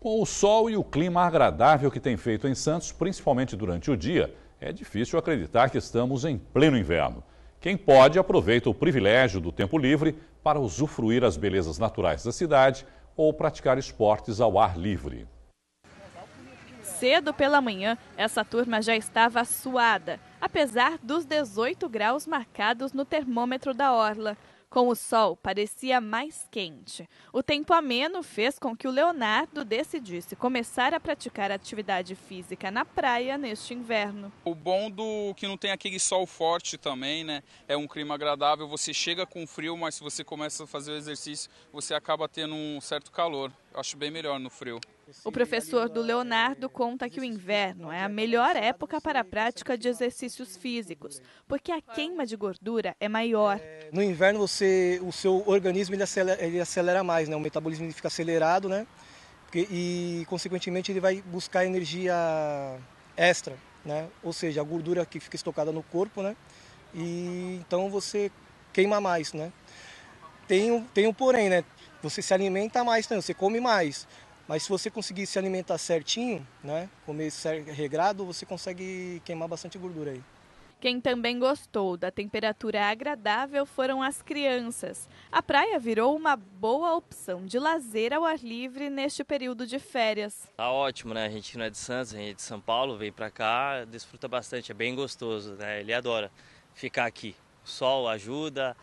Com o sol e o clima agradável que tem feito em Santos, principalmente durante o dia, é difícil acreditar que estamos em pleno inverno. Quem pode aproveita o privilégio do tempo livre para usufruir as belezas naturais da cidade ou praticar esportes ao ar livre. Cedo pela manhã, essa turma já estava suada, apesar dos 18 graus marcados no termômetro da orla. Com o sol, parecia mais quente. O tempo ameno fez com que o Leonardo decidisse começar a praticar atividade física na praia neste inverno. O bom do que não tem aquele sol forte também, né? É um clima agradável, você chega com frio, mas se você começa a fazer o exercício, você acaba tendo um certo calor. Eu acho bem melhor no frio. O professor do Leonardo conta que o inverno é a melhor época para a prática de exercícios físicos, porque a queima de gordura é maior. É, no inverno, você, o seu organismo ele acelera, ele acelera mais, né? o metabolismo fica acelerado né? Porque, e, consequentemente, ele vai buscar energia extra, né? ou seja, a gordura que fica estocada no corpo, né? e então você queima mais. Né? Tem, um, tem um porém, né? você se alimenta mais, né? você come mais mas se você conseguir se alimentar certinho, né, comer regrado, você consegue queimar bastante gordura aí. Quem também gostou da temperatura agradável foram as crianças. A praia virou uma boa opção de lazer ao ar livre neste período de férias. Tá ótimo, né? A gente não é de Santos, a gente é de São Paulo, vem para cá, desfruta bastante, é bem gostoso, né? Ele adora ficar aqui. O sol ajuda,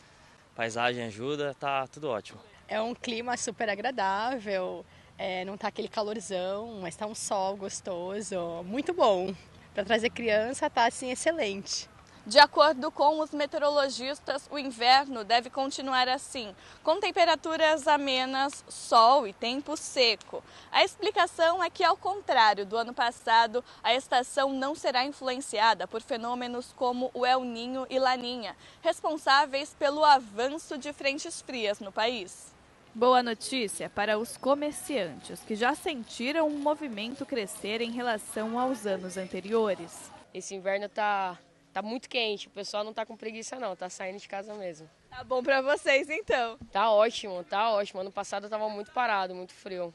paisagem ajuda, tá tudo ótimo. É um clima super agradável. É, não tá aquele calorzão, mas tá um sol gostoso, muito bom. Para trazer criança tá assim excelente. De acordo com os meteorologistas, o inverno deve continuar assim, com temperaturas amenas, sol e tempo seco. A explicação é que, ao contrário do ano passado, a estação não será influenciada por fenômenos como o El Ninho e Laninha, responsáveis pelo avanço de frentes frias no país. Boa notícia para os comerciantes que já sentiram um movimento crescer em relação aos anos anteriores. Esse inverno tá tá muito quente, o pessoal não tá com preguiça não, tá saindo de casa mesmo. Tá bom para vocês então. Tá ótimo, tá ótimo. Ano passado tava muito parado, muito frio.